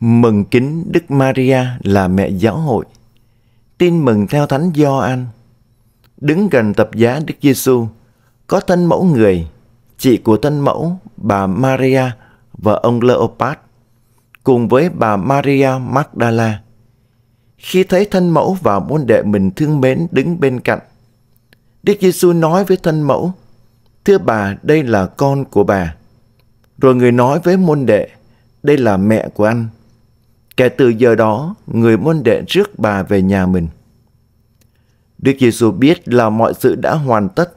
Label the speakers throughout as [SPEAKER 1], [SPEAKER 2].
[SPEAKER 1] Mừng kính Đức Maria là mẹ giáo hội. Tin mừng theo Thánh Gioan. Đứng gần tập giá Đức Giêsu có thân mẫu người, chị của thân mẫu bà Maria và ông Leopold cùng với bà Maria Magdala. Khi thấy thân mẫu và môn đệ mình thương mến đứng bên cạnh, Đức Giêsu nói với thân mẫu: "Thưa bà, đây là con của bà." Rồi người nói với môn đệ: "Đây là mẹ của anh." Kể từ giờ đó, người môn đệ trước bà về nhà mình. Đức Giêsu biết là mọi sự đã hoàn tất.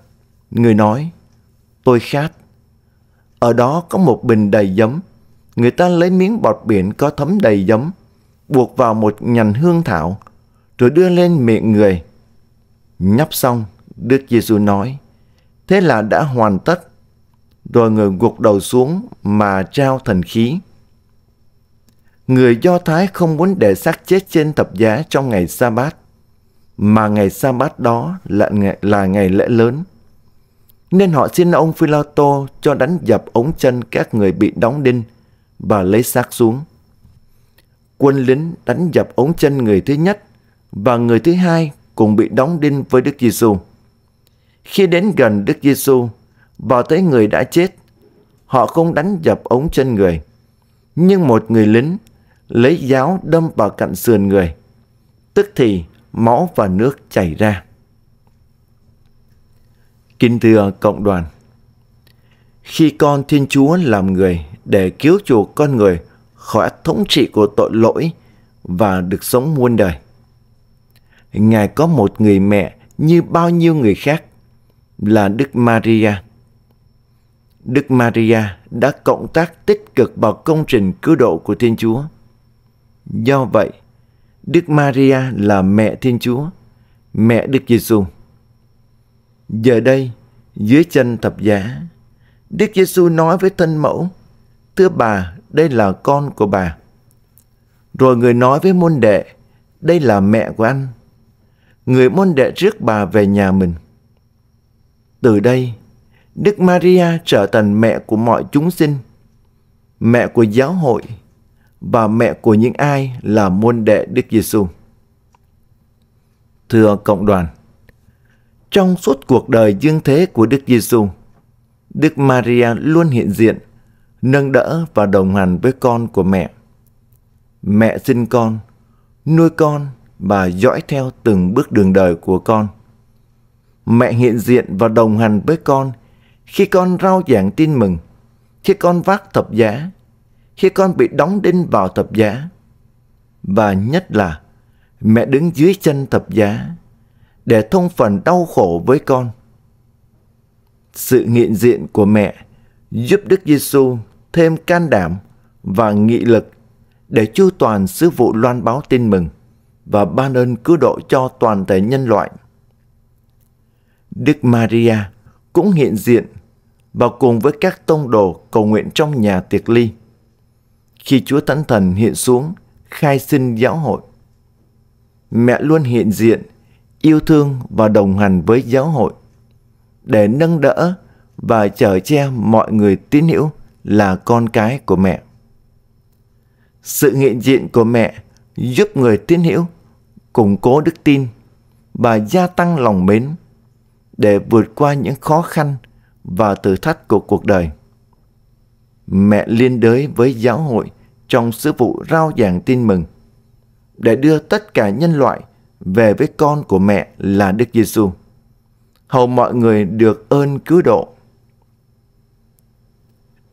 [SPEAKER 1] Người nói, tôi khát. Ở đó có một bình đầy giấm. Người ta lấy miếng bọt biển có thấm đầy giấm, buộc vào một nhành hương thảo, rồi đưa lên miệng người. Nhấp xong, Đức Giêsu nói, thế là đã hoàn tất. Rồi người gục đầu xuống mà trao thần khí người Do Thái không muốn để xác chết trên thập giá trong ngày sa bát mà ngày sa bát đó là ngày, là ngày lễ lớn. Nên họ xin ông Philo-tô cho đánh dập ống chân các người bị đóng đinh và lấy xác xuống. Quân lính đánh dập ống chân người thứ nhất và người thứ hai cùng bị đóng đinh với Đức Giêsu. Khi đến gần Đức Giêsu và tới người đã chết, họ không đánh dập ống chân người. Nhưng một người lính lấy giáo đâm vào cạnh sườn người. Tức thì máu và nước chảy ra. Kính thưa cộng đoàn, khi con Thiên Chúa làm người để cứu chuộc con người khỏi thống trị của tội lỗi và được sống muôn đời. Ngài có một người mẹ như bao nhiêu người khác là Đức Maria. Đức Maria đã cộng tác tích cực vào công trình cứu độ của Thiên Chúa. Do vậy, Đức Maria là mẹ Thiên Chúa, mẹ Đức Giêsu. Giờ đây, dưới chân thập giá, Đức Giêsu nói với thân mẫu, Thưa bà, đây là con của bà. Rồi người nói với môn đệ, đây là mẹ của anh. Người môn đệ rước bà về nhà mình. Từ đây, Đức Maria trở thành mẹ của mọi chúng sinh, mẹ của giáo hội, và mẹ của những ai là môn đệ Đức Giêsu. Thưa cộng đoàn, trong suốt cuộc đời dương thế của Đức Giêsu, Đức Maria luôn hiện diện, nâng đỡ và đồng hành với con của mẹ. Mẹ sinh con, nuôi con và dõi theo từng bước đường đời của con. Mẹ hiện diện và đồng hành với con khi con rao giảng tin mừng, khi con vác thập giá khi con bị đóng đinh vào thập giá. Và nhất là mẹ đứng dưới chân thập giá để thông phần đau khổ với con. Sự hiện diện của mẹ giúp Đức Giêsu thêm can đảm và nghị lực để chu toàn sứ vụ loan báo tin mừng và ban ơn cứu độ cho toàn thể nhân loại. Đức Maria cũng hiện diện và cùng với các tông đồ cầu nguyện trong nhà tiệc ly khi Chúa Thánh Thần hiện xuống khai sinh giáo hội. Mẹ luôn hiện diện, yêu thương và đồng hành với giáo hội để nâng đỡ và chở che mọi người tín hữu là con cái của mẹ. Sự hiện diện của mẹ giúp người tín hữu củng cố đức tin và gia tăng lòng mến để vượt qua những khó khăn và thử thách của cuộc đời mẹ liên đới với giáo hội trong sứ vụ rao giảng tin mừng để đưa tất cả nhân loại về với con của mẹ là Đức Giêsu. Hầu mọi người được ơn cứu độ.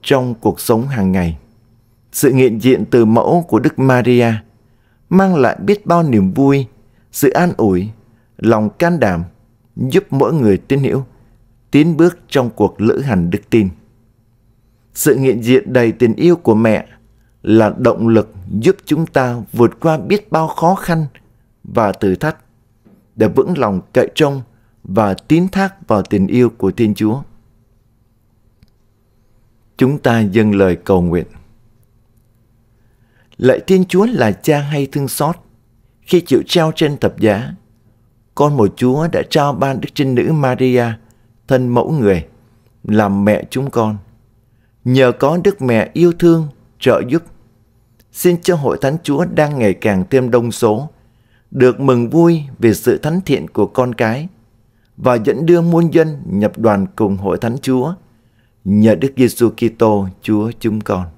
[SPEAKER 1] Trong cuộc sống hàng ngày, sự hiện diện từ mẫu của Đức Maria mang lại biết bao niềm vui, sự an ủi, lòng can đảm giúp mỗi người tin hiểu, tiến bước trong cuộc lữ hành đức tin. Sự hiện diện đầy tình yêu của mẹ là động lực giúp chúng ta vượt qua biết bao khó khăn và thử thách để vững lòng cậy trông và tín thác vào tình yêu của Thiên Chúa. Chúng ta dâng lời cầu nguyện. Lạy Thiên Chúa là cha hay thương xót, khi chịu treo trên thập giá, con một Chúa đã trao ban Đức Trinh Nữ Maria, thân mẫu người, làm mẹ chúng con – nhờ có Đức Mẹ yêu thương, trợ giúp. Xin cho Hội Thánh Chúa đang ngày càng thêm đông số, được mừng vui về sự thánh thiện của con cái và dẫn đưa muôn dân nhập đoàn cùng Hội Thánh Chúa. Nhờ Đức Giêsu Kitô Chúa chúng con.